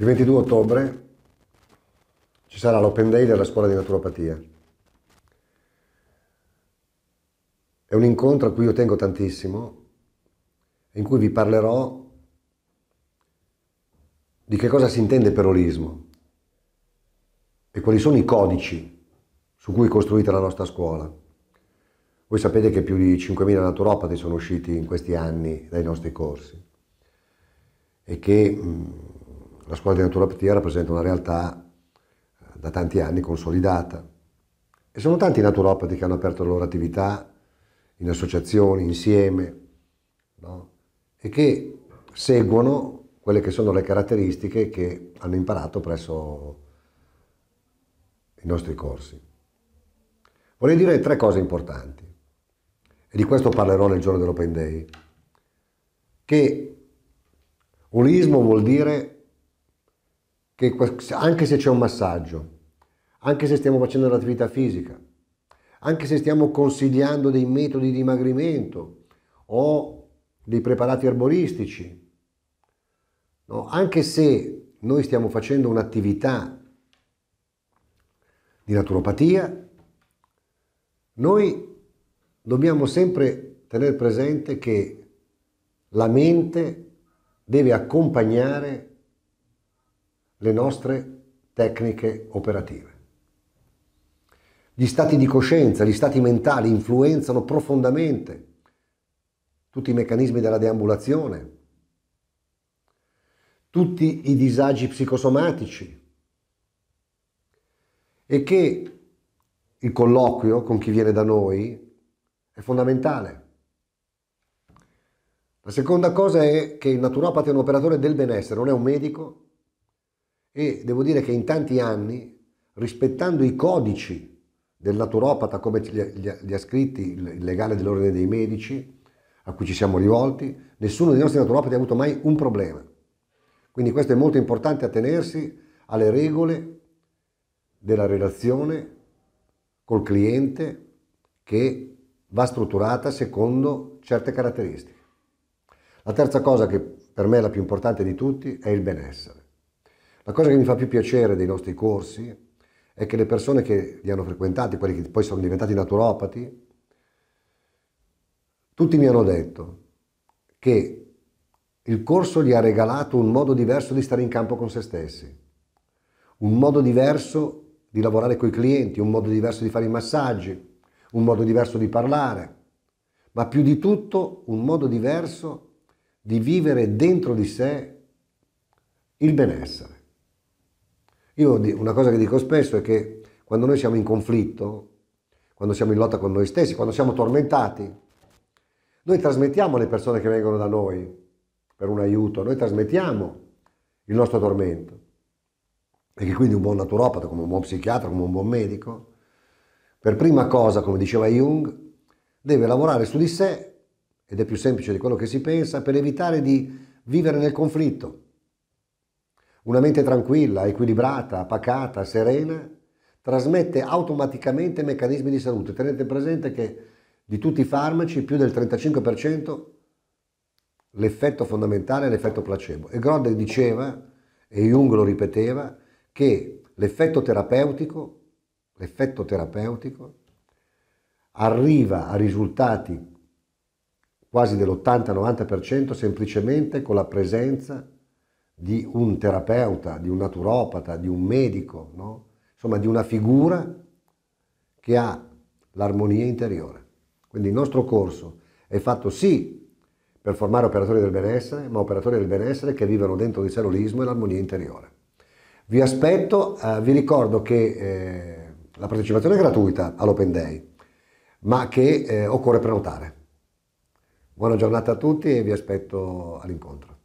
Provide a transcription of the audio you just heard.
Il 22 ottobre ci sarà l'Open Day della scuola di naturopatia. È un incontro a cui io tengo tantissimo, in cui vi parlerò di che cosa si intende per olismo e quali sono i codici su cui è costruita la nostra scuola. Voi sapete che più di 5.000 naturopati sono usciti in questi anni dai nostri corsi e che mm, la scuola di naturopatia rappresenta una realtà eh, da tanti anni consolidata e sono tanti naturopati che hanno aperto le loro attività in associazioni, insieme, no? e che seguono quelle che sono le caratteristiche che hanno imparato presso i nostri corsi. Vorrei dire tre cose importanti, e di questo parlerò nel giorno dell'Open Day, che unismo vuol dire che anche se c'è un massaggio, anche se stiamo facendo l'attività fisica, anche se stiamo consigliando dei metodi di dimagrimento o dei preparati erboristici, no? anche se noi stiamo facendo un'attività di naturopatia, noi dobbiamo sempre tenere presente che la mente deve accompagnare le nostre tecniche operative. Gli stati di coscienza, gli stati mentali influenzano profondamente tutti i meccanismi della deambulazione, tutti i disagi psicosomatici e che il colloquio con chi viene da noi è fondamentale. La seconda cosa è che il naturopata è un operatore del benessere, non è un medico, e devo dire che in tanti anni, rispettando i codici del naturopata come li ha scritti il legale dell'ordine dei medici, a cui ci siamo rivolti, nessuno dei nostri naturopati ha avuto mai un problema. Quindi questo è molto importante attenersi alle regole della relazione col cliente che va strutturata secondo certe caratteristiche. La terza cosa che per me è la più importante di tutti è il benessere. La cosa che mi fa più piacere dei nostri corsi è che le persone che li hanno frequentati, quelli che poi sono diventati naturopati, tutti mi hanno detto che il corso gli ha regalato un modo diverso di stare in campo con se stessi, un modo diverso di lavorare con i clienti, un modo diverso di fare i massaggi, un modo diverso di parlare, ma più di tutto un modo diverso di vivere dentro di sé il benessere. Io una cosa che dico spesso è che quando noi siamo in conflitto, quando siamo in lotta con noi stessi, quando siamo tormentati, noi trasmettiamo alle persone che vengono da noi per un aiuto, noi trasmettiamo il nostro tormento. E che quindi un buon naturopata, come un buon psichiatra, come un buon medico, per prima cosa, come diceva Jung, deve lavorare su di sé, ed è più semplice di quello che si pensa, per evitare di vivere nel conflitto una mente tranquilla, equilibrata, pacata, serena, trasmette automaticamente meccanismi di salute. Tenete presente che di tutti i farmaci più del 35% l'effetto fondamentale è l'effetto placebo. E Grodde diceva, e Jung lo ripeteva, che l'effetto terapeutico, l'effetto terapeutico arriva a risultati quasi dell'80-90% semplicemente con la presenza di di un terapeuta, di un naturopata, di un medico, no? insomma di una figura che ha l'armonia interiore. Quindi il nostro corso è fatto sì per formare operatori del benessere, ma operatori del benessere che vivono dentro di sé l'olismo e l'armonia interiore. Vi aspetto, eh, vi ricordo che eh, la partecipazione è gratuita all'Open Day, ma che eh, occorre prenotare. Buona giornata a tutti e vi aspetto all'incontro.